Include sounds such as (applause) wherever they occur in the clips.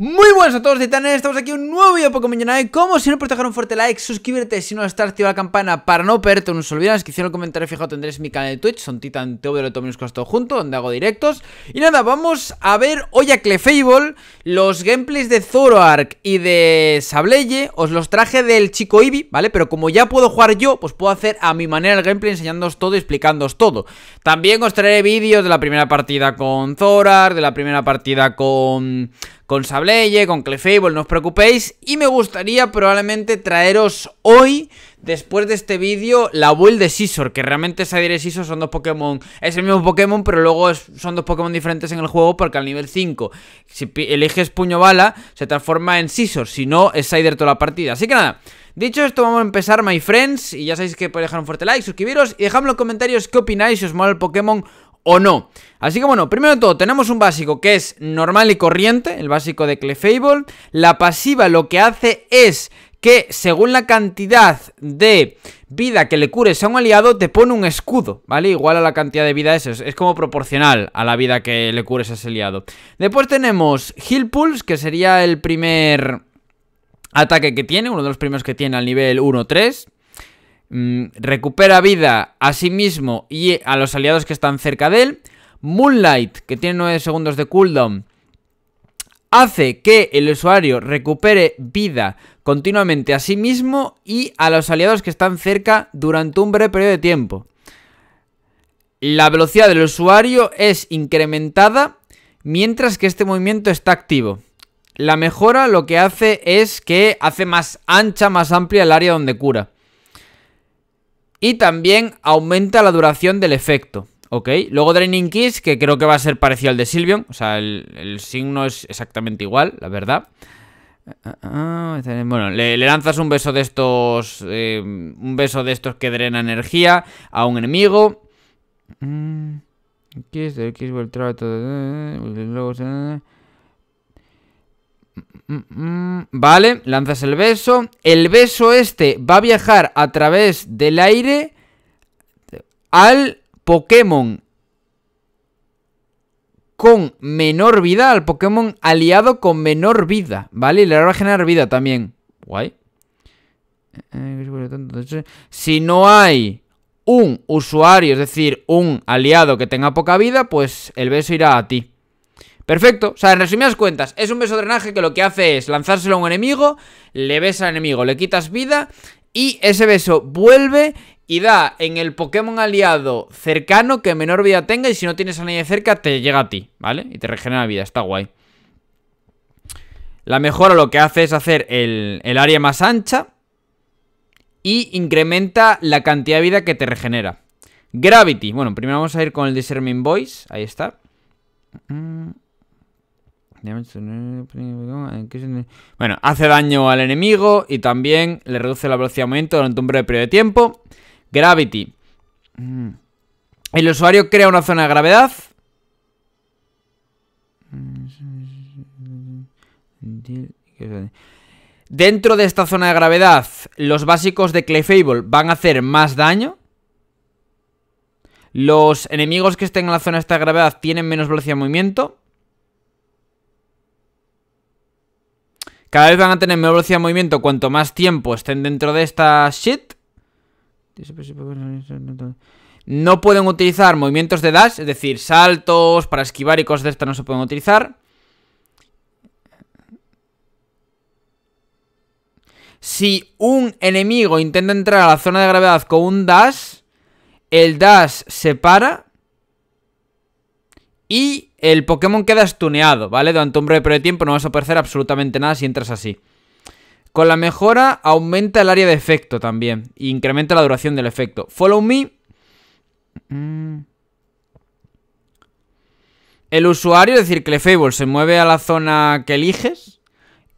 Muy buenas a todos titanes, estamos aquí en un nuevo poco Pokémon Yonai. Como siempre, por dejar un fuerte like, suscríbete si no estás activa la campana para no perderte os olvidas Que hicieron el comentario fijado tendréis mi canal de Twitch, son Titan TV de todo todo junto, donde hago directos Y nada, vamos a ver hoy a Clefable, los gameplays de Zoroark y de Sableye Os los traje del chico Eevee, ¿vale? Pero como ya puedo jugar yo, pues puedo hacer a mi manera el gameplay enseñándoos todo y explicándoos todo También os traeré vídeos de la primera partida con Zoroark, de la primera partida con con Sableye, con Clefable, no os preocupéis. Y me gustaría probablemente traeros hoy, después de este vídeo, la Build de Scizor, que realmente Sider y Scizor son dos Pokémon, es el mismo Pokémon, pero luego son dos Pokémon diferentes en el juego, porque al nivel 5, si eliges Puño Bala, se transforma en Scizor, si no, es Sider toda la partida. Así que nada. Dicho esto, vamos a empezar, my friends, y ya sabéis que podéis dejar un fuerte like, suscribiros y dejadme en los comentarios qué opináis, si os mola el Pokémon o no. Así que bueno, primero de todo, tenemos un básico que es normal y corriente, el básico de Clefable. La pasiva lo que hace es que según la cantidad de vida que le cures a un aliado, te pone un escudo, ¿vale? Igual a la cantidad de vida eso, es como proporcional a la vida que le cures a ese aliado. Después tenemos Heal Pulse, que sería el primer ataque que tiene, uno de los primeros que tiene al nivel 1-3. Mm, recupera vida a sí mismo y a los aliados que están cerca de él. Moonlight, que tiene 9 segundos de cooldown, hace que el usuario recupere vida continuamente a sí mismo y a los aliados que están cerca durante un breve periodo de tiempo. La velocidad del usuario es incrementada mientras que este movimiento está activo. La mejora lo que hace es que hace más ancha, más amplia el área donde cura. Y también aumenta la duración del efecto. ¿Ok? Luego Draining Kiss, que creo que va a ser parecido al de Silvion. O sea, el, signo es exactamente igual, la verdad. Bueno, le, lanzas un beso de estos. Eh, un beso de estos que drena energía a un enemigo. Mm, Kiss, Kiss, Vale, lanzas el beso. El beso este va a viajar a través del aire al Pokémon con menor vida, al Pokémon aliado con menor vida, ¿vale? Y le va a generar vida también. Guay. Si no hay un usuario, es decir, un aliado que tenga poca vida, pues el beso irá a ti. Perfecto. O sea, en resumidas cuentas, es un beso drenaje que lo que hace es lanzárselo a un enemigo, le besa al enemigo, le quitas vida y ese beso vuelve y da en el Pokémon aliado cercano que menor vida tenga y si no tienes a nadie cerca te llega a ti, ¿vale? Y te regenera vida, está guay. La mejora lo que hace es hacer el, área más ancha y incrementa la cantidad de vida que te regenera. Gravity. Bueno, primero vamos a ir con el Discerning Voice. Ahí está. Mm. Bueno, hace daño al enemigo y también le reduce la velocidad de movimiento durante un breve periodo de tiempo. Gravity. Mm. El usuario crea una zona de gravedad. Dentro de esta zona de gravedad, los básicos de Fable van a hacer más daño. Los enemigos que estén en la zona de esta gravedad tienen menos velocidad de movimiento. Cada vez van a tener mejor velocidad de movimiento cuanto más tiempo estén dentro de esta shit. No pueden utilizar movimientos de dash, es decir, saltos para esquivar y cosas de esta no se pueden utilizar. Si un enemigo intenta entrar a la zona de gravedad con un dash, el dash se para y el Pokémon queda estuneado, ¿vale? Durante un breve periodo de tiempo no vas a perder absolutamente nada si entras así. Con la mejora aumenta el área de efecto también. E incrementa la duración del efecto. Follow me. Mm. El usuario, es decir, Clefable se mueve a la zona que eliges.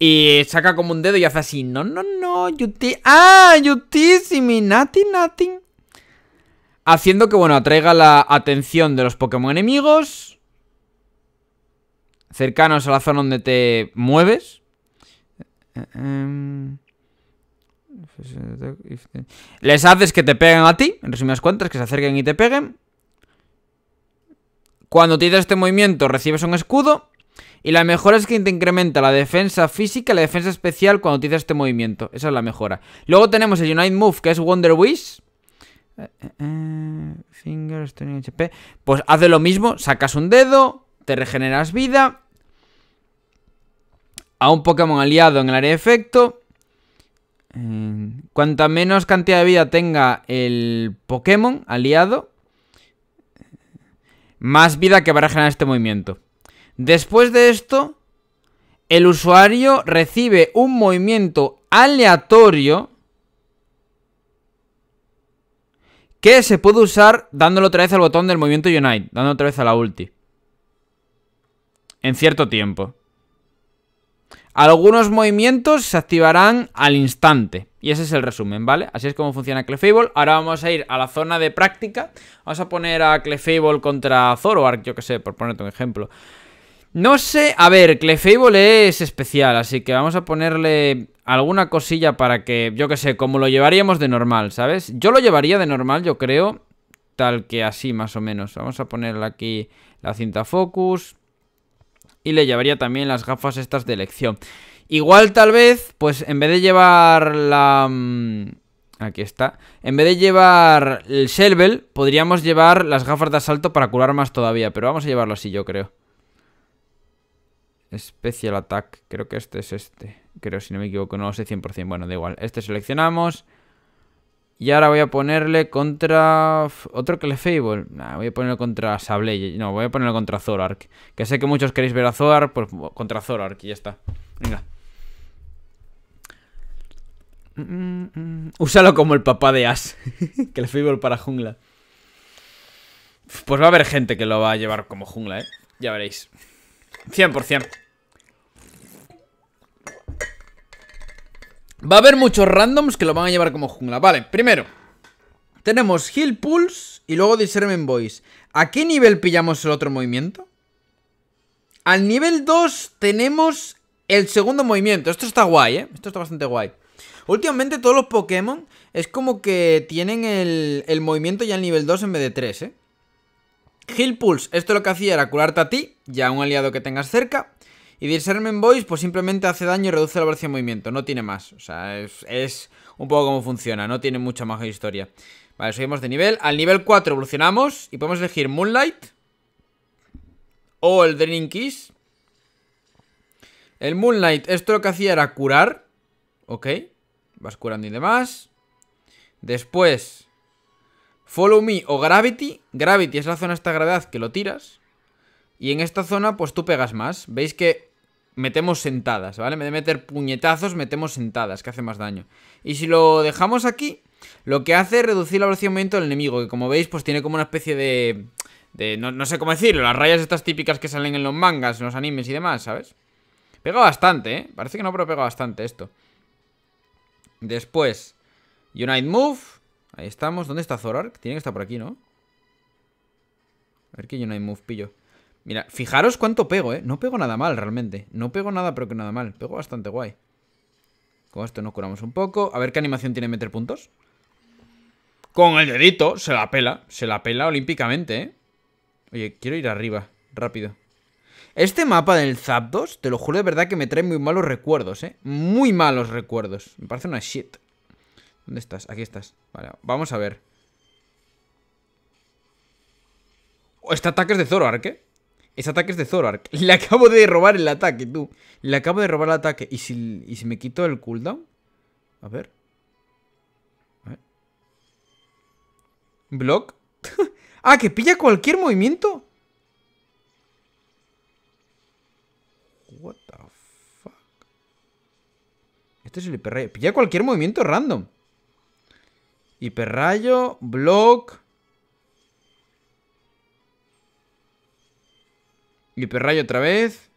Y saca como un dedo y hace así. No, no, no. Ah, Nothing, nothing. Haciendo que, bueno, atraiga la atención de los Pokémon enemigos cercanos a la zona donde te mueves. Les haces que te peguen a ti, en resumidas cuentas, que se acerquen y te peguen. Cuando tienes este movimiento recibes un escudo. Y la mejora es que te incrementa la defensa física y la defensa especial cuando utilizas este movimiento. Esa es la mejora. Luego tenemos el Unite Move, que es Wonder Wish. HP. Eh, eh, eh, pues hace lo mismo, sacas un dedo, te regeneras vida. A un Pokémon aliado en el área de efecto. Eh, cuanta menos cantidad de vida tenga el Pokémon aliado, más vida que va a regenerar este movimiento. Después de esto, el usuario recibe un movimiento aleatorio que se puede usar Dándolo otra vez al botón del movimiento Unite, Dándolo otra vez a la ulti en cierto tiempo. Algunos movimientos se activarán al instante. Y ese es el resumen, ¿vale? Así es como funciona Clefable. Ahora vamos a ir a la zona de práctica. Vamos a poner a Clefable contra Zoroark, yo que sé, por ponerte un ejemplo. No sé, a ver, Clefable es especial, así que vamos a ponerle alguna cosilla para que, yo que sé, como lo llevaríamos de normal, ¿sabes? Yo lo llevaría de normal, yo creo, tal que así más o menos. Vamos a ponerle aquí la cinta focus, y le llevaría también las gafas estas de elección. Igual tal vez, pues en vez de llevar la... Mm, aquí está. En vez de llevar el Shelvel, podríamos llevar las gafas de asalto para curar más todavía. Pero vamos a llevarlo así, yo creo. Special Attack. Creo que este es este. Creo, si no me equivoco, no lo sé 100%. Bueno, da igual. Este seleccionamos. Y ahora voy a ponerle contra. Otro que le Fable. voy a ponerlo contra Sableye. No, voy a ponerlo contra Zorark. Que sé que muchos queréis ver a Zorark, pues contra Zorark y ya está. Venga. Úsalo como el papá de as (laughs) que le Fable para jungla. Pues va a haber gente que lo va a llevar como jungla, ¿eh? Ya veréis. 100%. Va a haber muchos randoms que lo van a llevar como jungla. Vale, primero. Tenemos Heal Pulse y luego Discernment Voice. ¿A qué nivel pillamos el otro movimiento? Al nivel 2 tenemos el segundo movimiento. Esto está guay, ¿eh? Esto está bastante guay. Últimamente todos los Pokémon es como que tienen el, movimiento ya al nivel 2 en vez de 3, ¿eh? Heal Pulse, esto lo que hacía era curarte a ti Ya a un aliado que tengas cerca. Y Discernment Voice, pues simplemente hace daño y reduce la velocidad de movimiento. No tiene más. O sea, es, un poco como funciona. No tiene mucha más historia. Vale, subimos de nivel. Al nivel 4 evolucionamos y podemos elegir Moonlight o el Draining Kiss. El Moonlight, esto lo que hacía era curar. Ok, vas curando y demás. Después, Follow Me o Gravity. Gravity es la zona esta gravedad que lo tiras. Y en esta zona, pues tú pegas más. Veis que metemos sentadas, ¿vale? En vez de meter puñetazos, metemos sentadas, que hace más daño. Y si lo dejamos aquí, lo que hace es reducir la velocidad de movimiento del enemigo, que como veis, pues tiene como una especie de... no, sé cómo decirlo, las rayas estas típicas que salen en los mangas, en los animes y demás, ¿sabes? Pega bastante, ¿eh? Parece que no, pero pega bastante esto. Después, Unite Move. Ahí estamos. ¿Dónde está Zorark? Tiene que estar por aquí, ¿no? A ver qué Unite Move pillo. Mira, fijaros cuánto pego, ¿eh? No pego nada mal, realmente. No pego nada, pero que nada mal. Pego bastante guay. Con esto nos curamos un poco. A ver qué animación tiene meter puntos. Con el dedito. Se la pela. Se la pela olímpicamente, ¿eh? Oye, quiero ir arriba. Rápido. Este mapa del Zapdos, te lo juro de verdad que me trae muy malos recuerdos, ¿eh? Muy malos recuerdos. Me parece una shit. ¿Dónde estás? Aquí estás. Vale, vamos a ver. Oh, este ataque es de Zoroark, Arque? ¿eh? Ese ataque es de Zorak. (laughs) Le acabo de robar el ataque, tú. Le acabo de robar el ataque. ¿Y si, y si me quito el cooldown? A ver. A ver. ¿Block? (laughs) ah, que pilla cualquier movimiento. What the fuck. Este es el hiperrayo. Pilla cualquier movimiento random. Hiperrayo, block. Hiperrayo otra vez.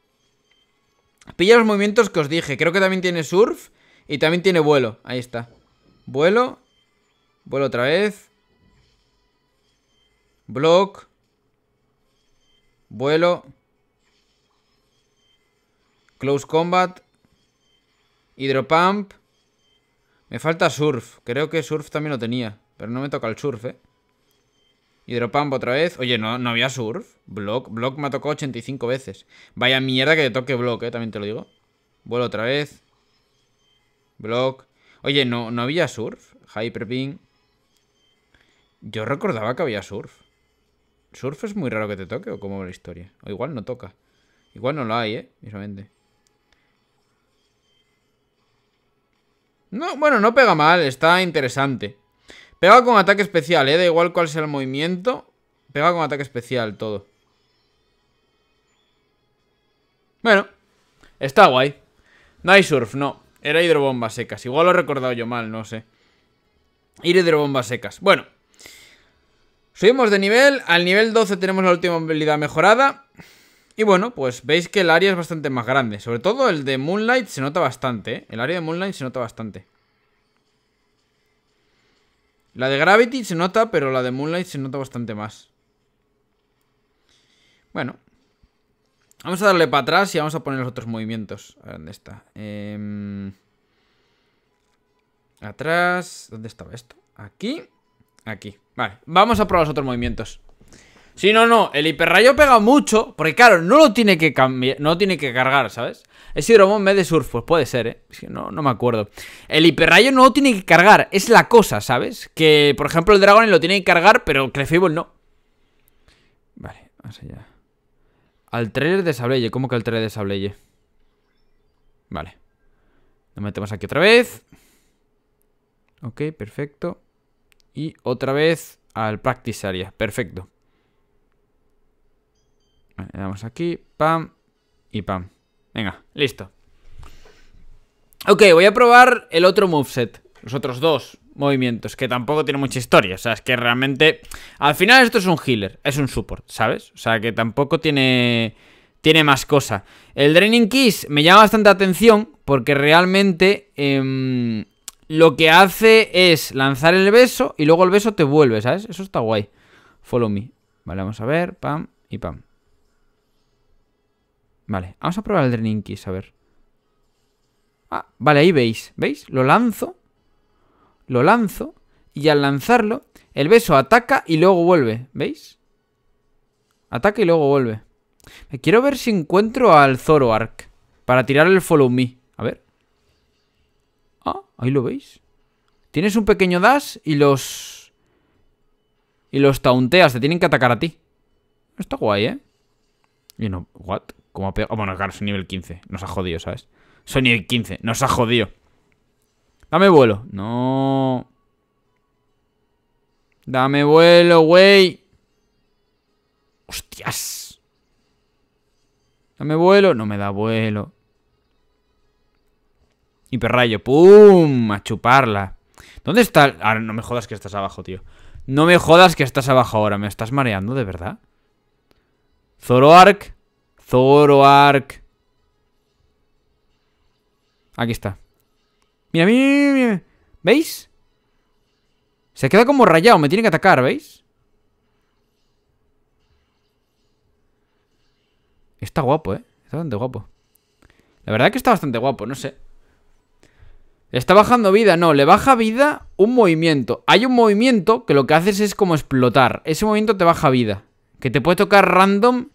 Pilla los movimientos que os dije. Creo que también tiene surf y también tiene vuelo. Ahí está. Vuelo. Vuelo otra vez. Block. Vuelo. Close combat. Hidropump. Me falta surf. Creo que surf también lo tenía. Pero no me toca el surf, eh. Hidropambo otra vez. Oye, no, no había surf. Block. Block me ha tocado 85 veces. Vaya mierda que te toque block, eh. También te lo digo. Vuelo otra vez. Block. Oye, no, no había surf. Hyperping. Yo recordaba que había surf. ¿Surf es muy raro que te toque o como la historia? O igual no toca. Igual no lo hay, eh. No, bueno, no pega mal, está interesante. Pega con ataque especial, eh. Da igual cuál sea el movimiento. Pega con ataque especial todo. Bueno, está guay. Night Surf, no. Era hidrobombas secas. Igual lo he recordado yo mal, no sé. Ir hidrobombas secas. Bueno. Subimos de nivel. Al nivel 12 tenemos la última habilidad mejorada. Y bueno, pues veis que el área es bastante más grande. Sobre todo el de Moonlight se nota bastante, ¿eh? El área de Moonlight se nota bastante. La de Gravity se nota, pero la de Moonlight se nota bastante más. Bueno. Vamos a darle para atrás y vamos a poner los otros movimientos. A ver, ¿dónde está? Em, atrás. ¿Dónde estaba esto? Aquí. Aquí. Vale. Vamos a probar los otros movimientos. Si sí, no, no. El hiperrayo pega mucho. Porque claro, no lo tiene que cambiar. No lo tiene que cargar, ¿sabes? ¿Es hidromón en de surf? Pues puede ser, ¿eh? No, no me acuerdo. El hiperrayo no lo tiene que cargar, es la cosa, ¿sabes? Que, por ejemplo, el dragón lo tiene que cargar, pero Clefable no. Vale, vamos allá. Al trailer de Sableye, ¿cómo que al trailer de Sableye? Vale. Lo metemos aquí otra vez. Ok, perfecto. Y otra vez al Practice Area. Perfecto. Vale, damos aquí, pam y pam. Venga, listo. Ok, voy a probar el otro moveset. Los otros dos movimientos, que tampoco tiene mucha historia. O sea, es que realmente... Al final esto es un healer, es un support, ¿sabes? O sea, que tampoco tiene... Tiene más cosa. El Draining Kiss me llama bastante atención porque realmente... Em, lo que hace es lanzar el beso y luego el beso te vuelve, ¿sabes? Eso está guay. Follow me. Vale, vamos a ver. Pam y pam. Vale, vamos a probar el Draining a ver. Ah, vale, ahí veis, ¿veis? Lo lanzo, lo lanzo, y al lanzarlo, el beso ataca y luego vuelve, ¿veis? Ataca y luego vuelve. me Quiero ver si encuentro al Zoroark para tirar el Follow Me. A ver. Ah, ahí lo veis. Tienes un pequeño dash y los... Y los taunteas, te tienen que atacar a ti. Está guay, ¿eh? Y no... ¿What? Como oh, bueno, claro, soy nivel 15. Nos ha jodido, ¿sabes? Soy nivel 15. Nos ha jodido. Dame vuelo. No. Dame vuelo, güey. Hostias. Dame vuelo. No me da vuelo. Hiperrayo. ¡Pum! A chuparla. ¿Dónde está? Ahora no me jodas que estás abajo, tío. No me jodas que estás abajo ahora. ¿Me estás mareando, de verdad? Zoroark. Zoroark. Aquí está. Mira, mira, mira. ¿Veis? Se queda como rayado. Me tiene que atacar, ¿veis? Está guapo, ¿eh? Está bastante guapo. La verdad es que está bastante guapo, no sé. está bajando vida? No, le baja vida un movimiento. Hay un movimiento que lo que haces es como explotar. Ese movimiento te baja vida. Que te puede tocar random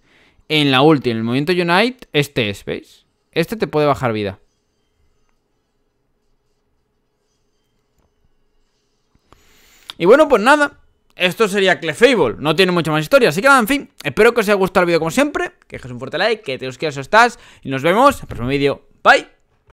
en la última, en el movimiento Unite, este es, ¿veis? Este te puede bajar vida. Y bueno, pues nada. Esto sería Clefable, no tiene mucha más historia. Así que nada, en fin, espero que os haya gustado el vídeo como siempre. Que dejes un fuerte like, que te os quieras o estás. Y nos vemos en el próximo vídeo. Bye.